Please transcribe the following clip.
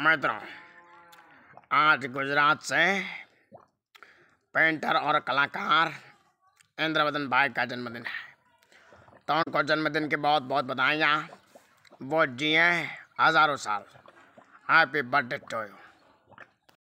मित्रों आज गुजरात से पेंटर और कलाकार इंद्रवदन भाई का जन्मदिन है तो उनको जन्मदिन की बहुत बहुत बधाइयाँ वो जिए हज़ारों साल हैप्पी बर्थडे टू यू